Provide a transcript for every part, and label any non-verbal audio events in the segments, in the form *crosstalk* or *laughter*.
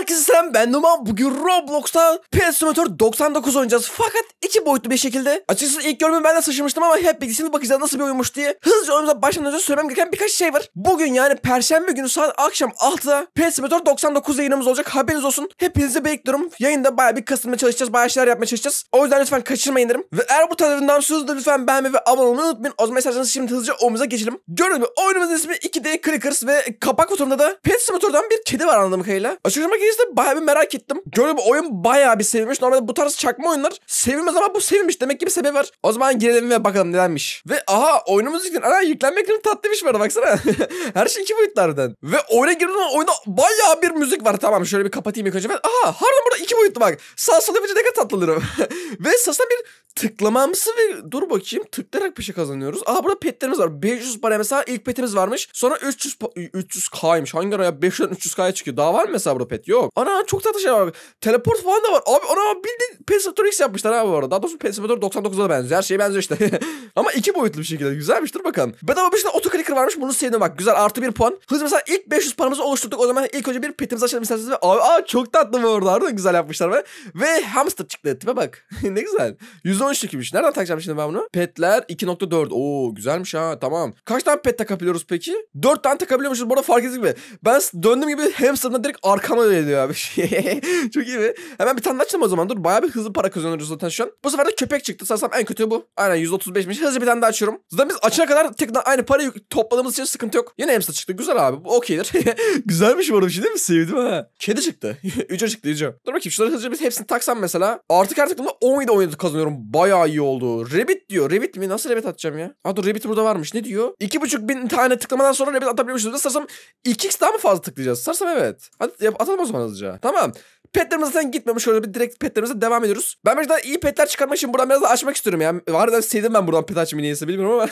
Herkese selam ben Numan. Bugün Roblox'ta PS Simulator 99 oynayacağız. Fakat iki boyutlu bir şekilde. Açıkçası ilk görünümü ben de şaşırmıştım ama hep bilgisini bakacağız nasıl bir oyunmuş diye. Hızlıca oyunumuza başlamadan önce söylemem gereken birkaç şey var. Bugün yani perşembe günü saat akşam 6'da PS Simulator 99 yayınımız olacak. Haberiniz olsun. Hepinizi bekliyorum. Yayında baya bir kasılmaya çalışacağız. Baya şeyler yapmaya çalışacağız. O yüzden lütfen kaçırmayın derim. Ve eğer bu tarafından sözü de lütfen beğenmeyi ve abone olmayı unutmayın. O zaman isterseniz şimdi hızlıca oyunumuza geçelim. Gördüğünüz gibi oyunumuzun ismi 2D Clickers ve kapak fotoğrafında da PS Simulator'dan bir kedi var anladığım kadarıyla. Açıkçası Neyse bayağı bir merak ettim. Gördüğüm oyun bayağı bir sevilmiş. Normalde bu tarz çakma oyunlar sevilmez ama bu sevilmiş. Demek ki bir sebebi var. O zaman girelim ve bakalım nedenmiş. Ve aha oyunumuz yüklen. Ana yüklenme ekranı tatlıymış bana baksana. *laughs* Her şey iki boyutlardan. Ve oyuna girdiğim oyunda bayağı bir müzik var. Tamam şöyle bir kapatayım ilk önce. aha harbiden burada iki boyutlu bak. Sağ sol yapınca ne kadar tatlı *laughs* ve sasına bir tıklamamsı ve dur bakayım tıklayarak bir şey kazanıyoruz. Aa burada petlerimiz var. 500 para mesela ilk petimiz varmış. Sonra 300 300 kaymış Hangi ara ya 500'den 300 kaya çıkıyor. Daha var mı mesela burada pet? Yok. Ana çok tatlı şey var. Teleport falan da var. Abi ana bildiğin Pet X yapmışlar abi bu arada. Daha doğrusu Pet 99'a da benziyor. Her şey benziyor işte. *laughs* Ama iki boyutlu bir şekilde. Güzelmiş dur bakalım. Bedava bir işte şey otoclicker varmış. Bunu sevdim bak. Güzel artı bir puan. hız mesela ilk 500 paramızı oluşturduk. O zaman ilk önce bir petimizi açalım isterseniz. Ve abi aa, çok tatlı bu arada. Harbiden güzel yapmışlar. Be. Ve hamster çıktı tipe bak. *laughs* ne güzel. 100 113 likmiş. Nereden takacağım şimdi ben bunu? Petler 2.4. Oo güzelmiş ha tamam. Kaç tane pet takabiliyoruz peki? 4 tane takabiliyormuşuz. Bu arada fark ettik mi? Ben döndüğüm gibi hamsterına direkt arkama geliyor abi. *laughs* Çok iyi mi? Hemen bir tane açalım o zaman. Dur bayağı bir hızlı para kazanıyoruz zaten şu an. Bu sefer de köpek çıktı. Sarsam en kötü bu. Aynen 135'miş. Hızlı bir tane daha açıyorum. Zaten biz açana kadar tekrar aynı parayı topladığımız için sıkıntı yok. Yine hamster çıktı. Güzel abi. Bu okeydir. *laughs* Güzelmiş bu arada bir şey değil mi? Sevdim ha. Kedi çıktı. *laughs* Ücre çıktı Ücre. Dur bakayım şunları hızlıca biz hepsini taksam mesela. Artık artık bunda 17 17 kazanıyorum. Baya iyi oldu. Rabbit diyor. Rabbit mi? Nasıl rabbit atacağım ya? Aa dur rabbit burada varmış. Ne diyor? 2,5 bin tane tıklamadan sonra rabbit atabiliyormuşuz. Sarsam 2x daha mı fazla tıklayacağız? Sarsam evet. Hadi yap, atalım o zaman hızlıca. Tamam. Petlerimiz zaten gitmemiş. orada bir direkt petlerimize devam ediyoruz. Ben biraz daha iyi petler çıkarmak için buradan biraz daha açmak istiyorum ya. Harbiden sevdim ben buradan pet açmayı niyeyse bilmiyorum ama.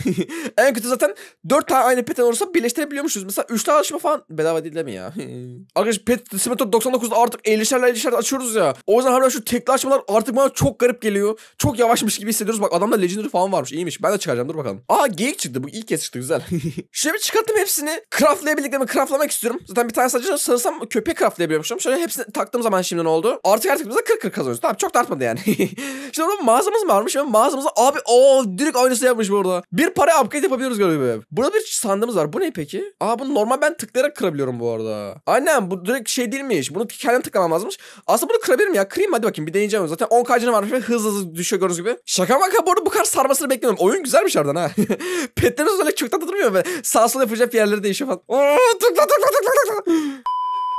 *laughs* en kötü zaten 4 tane aynı pet olursa birleştirebiliyormuşuz. Mesela 3'lü açma falan bedava değil mi ya? *laughs* Arkadaşlar pet simulator 99'da artık 50'şerler 50'şer açıyoruz ya. O yüzden hala şu tekli açmalar artık bana çok garip geliyor. Çok yavaşmış gibi hissediyoruz. Bak adamda legendary falan varmış. İyiymiş. Ben de çıkaracağım dur bakalım. Aa geyik çıktı. Bu ilk kez çıktı güzel. *laughs* Şöyle bir çıkarttım hepsini. Craftlayabildiklemi craftlamak istiyorum. Zaten bir tane sadece sanırsam köpeği craftlayabiliyormuşum. Şöyle hepsini taktığım zaman şimdi ne oldu? Artık artık bize 40 40 kazanıyoruz. Tamam çok da artmadı yani. *laughs* şimdi orada mağazamız varmış ve mağazamızda abi o direkt aynısı yapmış burada. Bir para upgrade yapabiliyoruz galiba. Burada bir sandığımız var. Bu ne peki? Aa bunu normal ben tıklayarak kırabiliyorum bu arada. Annem bu direkt şey değilmiş. Bunu kendim tıklamam lazımmış. Aslında bunu kırabilirim ya. Kırayım hadi bakayım bir deneyeceğim. Zaten 10 kacını varmış ve hızlı hızlı düşüyor gördüğünüz gibi. Şaka maka bu arada bu kadar sarmasını bekliyorum. Oyun güzelmiş harbiden ha. *laughs* Petlerimiz öyle çok tatlı durmuyor. Sağ sol yapacak yerleri değişiyor falan. Oo, tıkla tıkla tıkla tıkla.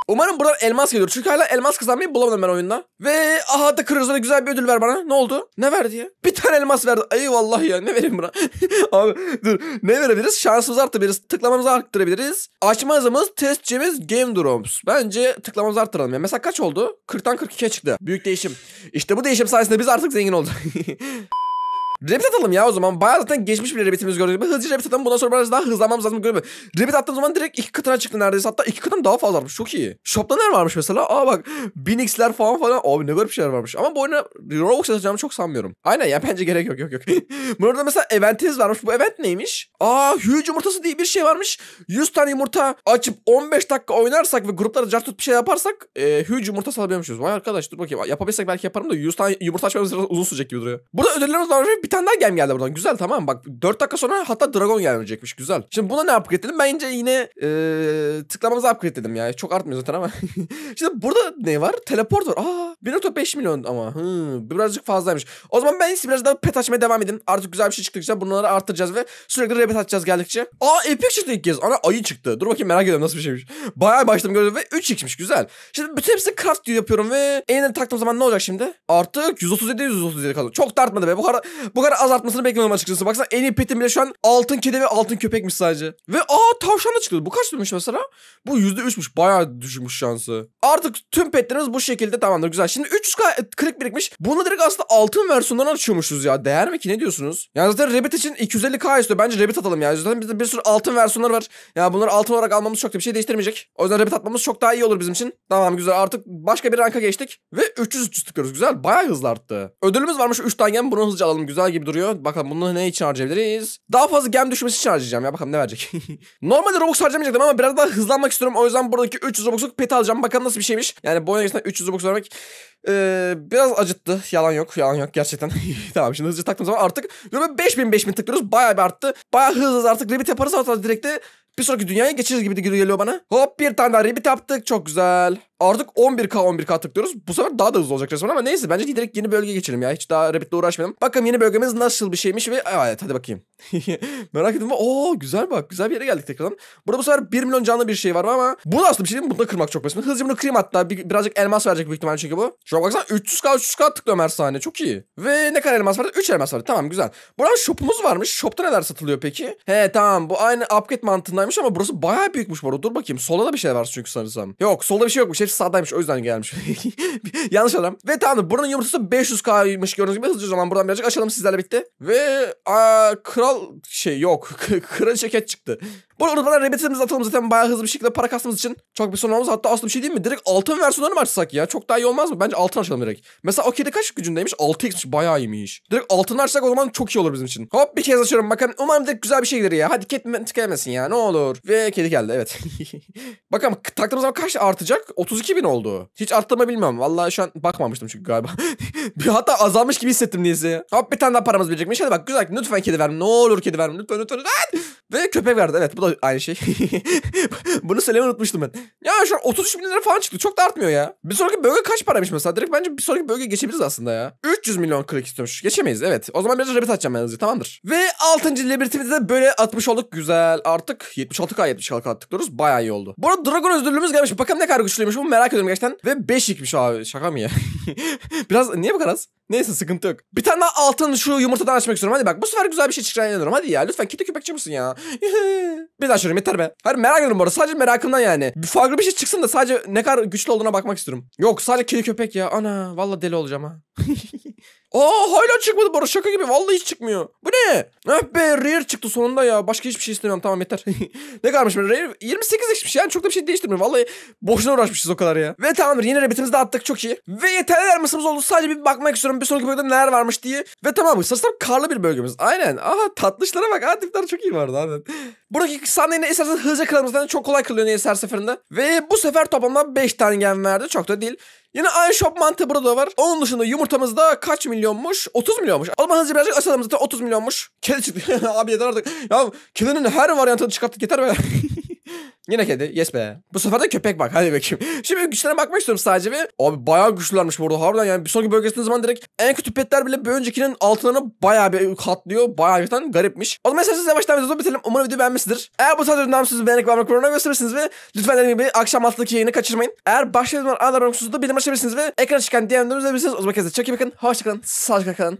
Umarım buradan elmas geliyor Çünkü hala elmas kazanmayı bulamadım ben oyunda. Ve aha da kırırız güzel bir ödül ver bana. Ne oldu? Ne verdi ya? Bir tane elmas verdi. Ay vallahi ya ne vereyim buna? *laughs* Abi dur. Ne verebiliriz? Şansımızı arttırabiliriz. Tıklamamızı arttırabiliriz. Açma hızımız, testçimiz, game drops. Bence tıklamamızı arttıralım ya. Mesela kaç oldu? 40'tan 42'ye çıktı. Büyük değişim. İşte bu değişim sayesinde biz artık zengin olduk. *laughs* Rabbit atalım ya o zaman. Bayağı zaten geçmiş bir rabbitimiz gördük. Hızlı rabbit atalım. Bundan sonra biraz daha hızlanmamız lazım. Görüyorum. Rabbit attığım zaman direkt iki katına çıktı neredeyse. Hatta iki katına daha fazla varmış. Çok iyi. Shop'ta ne varmış mesela? Aa bak. Binix'ler falan falan. Abi ne garip şeyler varmış. Ama bu oyuna Robux atacağımı çok sanmıyorum. Aynen ya bence gerek yok yok yok. *laughs* Burada mesela eventiniz varmış. Bu event neymiş? Aa huge yumurtası diye bir şey varmış. 100 tane yumurta açıp 15 dakika oynarsak ve gruplara tut bir şey yaparsak e, huge yumurta salabiliyormuşuz. Vay arkadaş dur bakayım. Yapabilsek belki yaparım da 100 tane yumurta açmamız biraz uzun sürecek gibi duruyor. Burada ödüllerimiz var. Bir bir tane daha gem geldi buradan. Güzel tamam bak 4 dakika sonra hatta dragon gelmeyecekmiş. Güzel. Şimdi buna ne upgrade edelim? Bence yine ee, tıklamamızı upgrade edelim ya. Çok artmıyor zaten ama. *laughs* Şimdi burada ne var? Teleport var. Aa 1 milyon ama. Hı, birazcık fazlaymış. O zaman ben biraz daha pet açmaya devam edin Artık güzel bir şey çıktıkça bunları artıracağız ve sürekli rebet atacağız geldikçe. Aa epik çıktı ilk kez. Ana ayı çıktı. Dur bakayım merak ediyorum nasıl bir şeymiş. Bayağı başladım gördüm ve 3 çıkmış güzel. Şimdi bütün hepsini craft diyor yapıyorum ve enine taktığım zaman ne olacak şimdi? Artık 137 137 kaldı. Çok da artmadı be. Bu kadar bu kadar azaltmasını beklemem açıkçası. Baksana en iyi petim bile şu an altın kedi ve altın köpekmiş sadece. Ve aa tavşan da çıkıyordu. Bu kaç liraymış mesela? Bu yüzde üçmüş, Bayağı düşmüş şansı. Artık tüm petlerimiz bu şekilde tamamdır. Güzel. Şimdi 300k klik birikmiş. Bunu direkt aslında altın versiyonlarına açıyormuşuz ya. Değer mi ki? Ne diyorsunuz? Yani zaten Rabbit için 250k istiyor. Bence Rabbit atalım ya. Zaten bizde bir sürü altın versiyonları var. Ya yani bunları altın olarak almamız çok da bir şey değiştirmeyecek. O yüzden Rabbit atmamız çok daha iyi olur bizim için. Tamam güzel. Artık başka bir ranka geçtik. Ve 300-300 tıklıyoruz. Güzel. Bayağı hızlı arttı. Ödülümüz varmış 3 tane. Bunu hızlıca alalım. Güzel gibi duruyor. Bakalım bunu ne için harcayabiliriz? Daha fazla gem düşmesi için harcayacağım ya. Bakalım ne verecek. *laughs* Normalde Robux harcamayacaktım ama biraz daha hızlanmak istiyorum. O yüzden buradaki 300 Robux'luk pet alacağım. Bakalım nasıl bir şeymiş. Yani bu oyuna 300 Robux vermek ee, biraz acıttı. Yalan yok. Yalan yok gerçekten. *laughs* tamam şimdi hızlıca taktığım zaman artık 5000 5000 tıklıyoruz. Bayağı bir arttı. Bayağı hızlı artık limit yaparız. Hatta direkt de bir sonraki dünyaya geçeceğiz gibi de geliyor bana. Hop bir tane daha ribbit yaptık. Çok güzel. Artık 11K 11K tıklıyoruz. Bu sefer daha da hızlı olacak resmen ama neyse bence direkt yeni bölgeye geçelim ya. Hiç daha Rabbit'le uğraşmayalım. Bakalım yeni bölgemiz nasıl bir şeymiş ve evet hadi bakayım. *laughs* Merak ettim. Oo güzel bak. Güzel bir yere geldik tekrardan. Burada bu sefer 1 milyon canlı bir şey var ama bu da aslında bir şey değil mi? Bunu da kırmak çok basit. Hızlıca bunu kırayım hatta. Bir, birazcık elmas verecek büyük ihtimalle çünkü bu. Şuna baksana 300K 300K tıklıyorum her saniye. Çok iyi. Ve ne kadar elmas vardı? 3 elmas vardı. Tamam güzel. Burada shopumuz varmış. Shopta neler satılıyor peki? He tamam bu aynı upgrade mantığındaymış ama burası bayağı büyükmüş bu arada. Dur bakayım. Solda da bir şey var çünkü sanırsam. Yok solda bir şey yokmuş herif sağdaymış o yüzden gelmiş. *laughs* Yanlış adam. Ve tamamdır buranın yumurtası 500k'ymış gördüğünüz gibi. Hızlıca zaman buradan birazcık açalım sizlerle bitti. Ve aa, kral şey yok. *laughs* kral şeket çıktı. Bu arada bana rebetimizi atalım zaten bayağı hızlı bir şekilde para kastığımız için. Çok bir sorun olmaz. Hatta aslında bir şey değil mi? Direkt altın versiyonlarını mı açsak ya? Çok daha iyi olmaz mı? Bence altın açalım direkt. Mesela okeyde kaç gücündeymiş? 6x'miş. Bayağı iyiymiş. Direkt altın açsak o zaman çok iyi olur bizim için. Hop bir kez açıyorum bakalım. Umarım direkt güzel bir şey gelir ya. Hadi kedi tıkayamasın ya. Ne olur. Ve kedi geldi evet. *laughs* bakalım taktığımız zaman kaç artacak? 32 bin oldu. Hiç arttığımı bilmiyorum. Vallahi şu an bakmamıştım çünkü galiba. *laughs* bir hatta azalmış gibi hissettim neyse. Hop bir tane daha paramız verecekmiş. Hadi bak güzel. Lütfen kedi verme. Ne olur kedi verme. Lütfen lütfen. lütfen. Ve köpek verdi. Evet bu da aynı şey. *laughs* Bunu söylemeyi unutmuştum ben. Ya şu an 33 bin lira falan çıktı. Çok da artmıyor ya. Bir sonraki bölge kaç paraymış mesela? Direkt bence bir sonraki bölge geçebiliriz aslında ya. 300 milyon klik istiyormuş. Geçemeyiz evet. O zaman biraz rabbit atacağım ben hızlı. Tamamdır. Ve 6. labirintimizi de böyle atmış olduk. Güzel. Artık 76k 76k attık diyoruz. Bayağı iyi oldu. Bu arada Dragon ödülümüz gelmiş. Bakalım ne kadar güçlüymüş. bu merak ediyorum gerçekten. Ve 5 ikmiş abi. Şaka mı ya? *laughs* biraz niye bu kadar az? Neyse sıkıntı yok. Bir tane daha altın şu yumurtadan açmak istiyorum. Hadi bak bu sefer güzel bir şey çıkacağını inanıyorum. Hadi ya lütfen kedi köpekçi misin ya? bir daha şöyle yeter be. Hayır merak ediyorum bu arada. Sadece merakımdan yani. Bir farklı bir şey çıksın da sadece ne kadar güçlü olduğuna bakmak istiyorum. Yok sadece kedi köpek ya. Ana valla deli olacağım ha. *laughs* Aa hala çıkmadı Barış şaka gibi. Vallahi hiç çıkmıyor. Bu ne? Ah be rare çıktı sonunda ya. Başka hiçbir şey istemiyorum. Tamam yeter. *laughs* ne kadarmış ben rare? 28 ekmiş yani çok da bir şey değiştirmiyor. Vallahi boşuna uğraşmışız o kadar ya. Ve tamamdır yine rabbitimizi de attık çok iyi. Ve yeterli elmasımız oldu. Sadece bir bakmak istiyorum bir sonraki bölgede neler varmış diye. Ve tamam sanırsam karlı bir bölgemiz. Aynen. Aha tatlışlara bak. Ha tipler çok iyi vardı. Aynen. Buradaki sandalyeyi esersen hızlıca yani çok kolay kırılıyor neyse her seferinde. Ve bu sefer toplamda 5 tane gem verdi. Çok da değil. Yine aynı shop mantığı burada da var. Onun dışında yumurtamız da kaç milyonmuş? 30 milyonmuş. O zaman hızlıca birazcık açalım zaten 30 milyonmuş. Kedi çıktı. *laughs* Abi yeter artık. Ya kedinin her varyantını çıkarttık yeter be. *laughs* Yine kedi. Yes be. Bu sefer de köpek bak. Hadi bakayım. *laughs* Şimdi güçlerine bakmak istiyorum sadece ve abi bayağı güçlülermiş burada arada. Harbiden yani bir sonraki bölgesinde zaman direkt en kötü petler bile bir öncekinin altlarına bayağı bir katlıyor. Bayağı bir garipmiş. O zaman isterseniz yavaştan videomuzu bitirelim. Umarım video beğenmişsindir. Eğer bu tarz videodan siz beğenerek varmak kurumuna gösterirsiniz ve lütfen dediğim gibi akşam altıdaki yayını kaçırmayın. Eğer başka videolar anlar olmak da bildirim açabilirsiniz ve ekrana çıkan DM'lerinizi izleyebilirsiniz. O zaman kendinize çok iyi bakın. Hoşçakalın. Sağlıcakla kalın.